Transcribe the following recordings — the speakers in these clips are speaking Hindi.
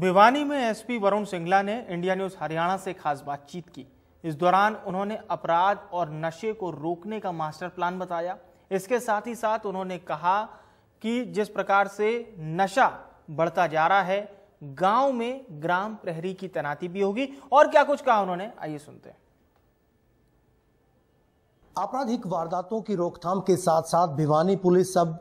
भिवानी में एसपी वरुण सिंगला ने इंडिया न्यूज हरियाणा से खास बातचीत की इस दौरान उन्होंने अपराध और नशे को रोकने का मास्टर प्लान बताया इसके साथ ही साथ उन्होंने कहा कि जिस प्रकार से नशा बढ़ता जा रहा है गांव में ग्राम प्रहरी की तैनाती भी होगी और क्या कुछ कहा उन्होंने आइए सुनते हैं आपराधिक वारदातों की रोकथाम के साथ साथ भिवानी पुलिस सब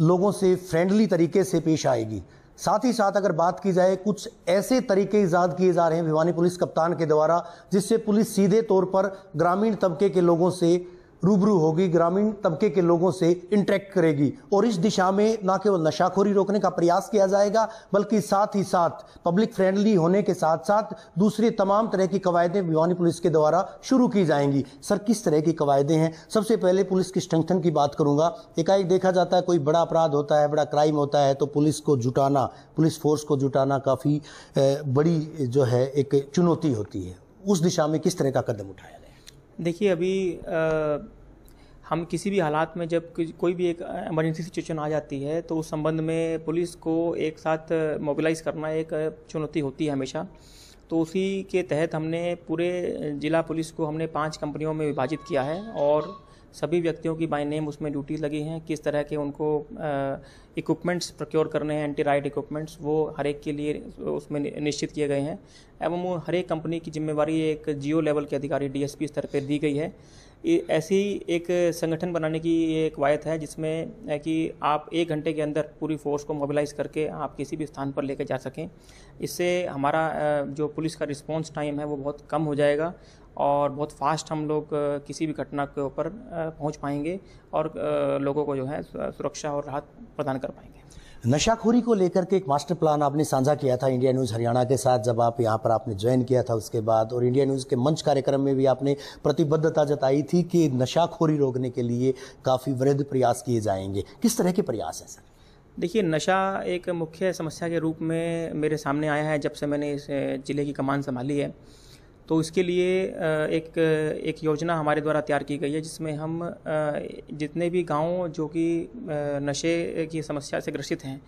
लोगों से फ्रेंडली तरीके से पेश आएगी साथ ही साथ अगर बात की जाए कुछ ऐसे तरीके ईजाद किए जा रहे हैं भिवानी पुलिस कप्तान के द्वारा जिससे पुलिस सीधे तौर पर ग्रामीण तबके के लोगों से रूबरू होगी ग्रामीण तबके के लोगों से इंटरेक्ट करेगी और इस दिशा में ना केवल नशाखोरी रोकने का प्रयास किया जाएगा बल्कि साथ ही साथ पब्लिक फ्रेंडली होने के साथ साथ दूसरी तमाम तरह की कवायदें भिवानी पुलिस के द्वारा शुरू की जाएंगी सर किस तरह की कवायदें हैं सबसे पहले पुलिस की स्ट्रेंथन की बात करूंगा एकाएक देखा जाता है कोई बड़ा अपराध होता है बड़ा क्राइम होता है तो पुलिस को जुटाना पुलिस फोर्स को जुटाना काफ़ी बड़ी जो है एक चुनौती होती है उस दिशा में किस तरह का कदम उठाया देखिए अभी आ, हम किसी भी हालात में जब कोई भी एक इमरजेंसी सिचुएशन आ जाती है तो उस संबंध में पुलिस को एक साथ मोबिलाइज करना एक चुनौती होती है हमेशा तो उसी के तहत हमने पूरे ज़िला पुलिस को हमने पांच कंपनियों में विभाजित किया है और सभी व्यक्तियों की बाय नेम उसमें ड्यूटी लगी हैं किस तरह के उनको इक्विपमेंट्स प्रोक्योर करने हैं एंटी राइड इक्विपमेंट्स वो हर एक के लिए उसमें निश्चित किए गए हैं एवं हर एक कंपनी की जिम्मेवारी एक जियो लेवल के अधिकारी डीएसपी स्तर पर दी गई है ऐसी एक संगठन बनाने की ये एक वायत है जिसमें कि आप एक घंटे के अंदर पूरी फोर्स को मोबिलाइज करके आप किसी भी स्थान पर लेकर जा सकें इससे हमारा जो पुलिस का रिस्पॉन्स टाइम है वो बहुत कम हो जाएगा और बहुत फास्ट हम लोग किसी भी घटना के ऊपर पहुंच पाएंगे और लोगों को जो है सुरक्षा और राहत प्रदान कर पाएंगे नशाखोरी को लेकर के एक मास्टर प्लान आपने साझा किया था इंडिया न्यूज़ हरियाणा के साथ जब आप यहाँ पर आपने ज्वाइन किया था उसके बाद और इंडिया न्यूज़ के मंच कार्यक्रम में भी आपने प्रतिबद्धता जताई थी कि नशाखोरी रोकने के लिए काफ़ी वृद्ध प्रयास किए जाएंगे किस तरह के प्रयास हैं सर देखिए नशा एक मुख्य समस्या के रूप में मेरे सामने आया है जब से मैंने इस ज़िले की कमान संभाली है तो इसके लिए एक एक योजना हमारे द्वारा तैयार की गई है जिसमें हम जितने भी गांव जो कि नशे की समस्या से ग्रसित हैं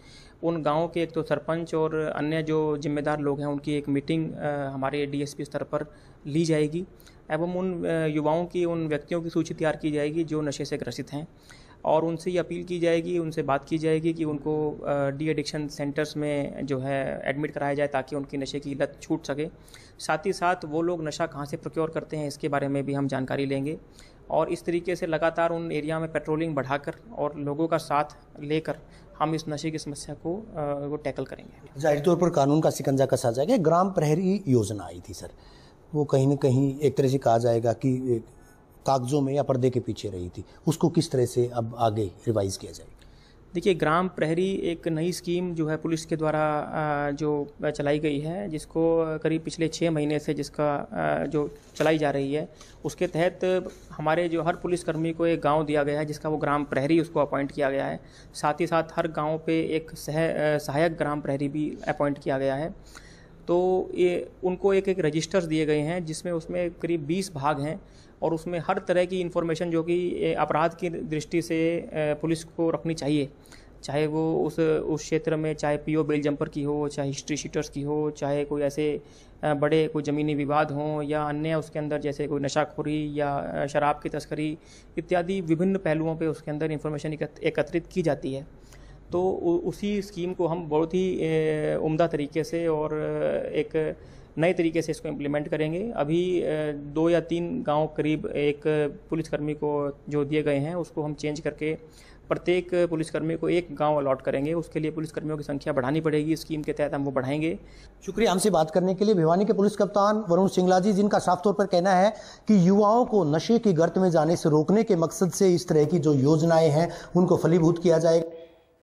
उन गाँव के एक तो सरपंच और अन्य जो जिम्मेदार लोग हैं उनकी एक मीटिंग हमारे डीएसपी स्तर पर ली जाएगी एवं उन युवाओं की उन व्यक्तियों की सूची तैयार की जाएगी जो नशे से ग्रसित हैं और उनसे ये अपील की जाएगी उनसे बात की जाएगी कि उनको डी एडिक्शन सेंटर्स में जो है एडमिट कराया जाए ताकि उनकी नशे की लत छूट सके साथ ही साथ वो लोग नशा कहाँ से प्रोक्योर करते हैं इसके बारे में भी हम जानकारी लेंगे और इस तरीके से लगातार उन एरिया में पेट्रोलिंग बढ़ाकर और लोगों का साथ लेकर हम इस नशे की समस्या को वो टैकल करेंगे जाहिर तौर पर कानून का सिकंजा कसा जाएगा ग्राम प्रहरी योजना आई थी सर वो कहीं ना कहीं एक तरह से कहा जाएगा कि कागजों में या पर्दे के पीछे रही थी उसको किस तरह से अब आगे रिवाइज किया जाए देखिए ग्राम प्रहरी एक नई स्कीम जो है पुलिस के द्वारा जो चलाई गई है जिसको करीब पिछले छः महीने से जिसका जो चलाई जा रही है उसके तहत हमारे जो हर पुलिसकर्मी को एक गांव दिया गया है जिसका वो ग्राम प्रहरी उसको अपॉइंट किया गया है साथ ही साथ हर गांव पे एक सह सहायक ग्राम प्रहरी भी अपॉइंट किया गया है तो ये उनको एक एक रजिस्टर्स दिए गए हैं जिसमें उसमें करीब बीस भाग हैं और उसमें हर तरह की इन्फॉर्मेशन जो कि अपराध की दृष्टि से पुलिस को रखनी चाहिए चाहे वो उस उस क्षेत्र में चाहे पी ओ बेल जम्पर की हो चाहे हिस्ट्री शीटर्स की हो चाहे कोई ऐसे बड़े कोई ज़मीनी विवाद हों या अन्य उसके अंदर जैसे कोई नशाखोरी या शराब की तस्करी इत्यादि विभिन्न पहलुओं पे उसके अंदर इन्फॉर्मेशन एकत्रित की जाती है तो उसी स्कीम को हम बहुत ही उम्दा तरीके से और एक नए तरीके से इसको इम्प्लीमेंट करेंगे अभी दो या तीन गांव करीब एक पुलिसकर्मी को जो दिए गए हैं उसको हम चेंज करके प्रत्येक पुलिसकर्मी को एक गांव अलॉट करेंगे उसके लिए पुलिसकर्मियों की संख्या बढ़ानी पड़ेगी स्कीम के तहत हम वो बढ़ाएंगे शुक्रिया हमसे बात करने के लिए भिवानी के पुलिस कप्तान वरुण सिंगला जी जिनका साफ तौर पर कहना है कि युवाओं को नशे की गर्त में जाने से रोकने के मकसद से इस तरह की जो योजनाएं हैं उनको फलीभूत किया जाएगा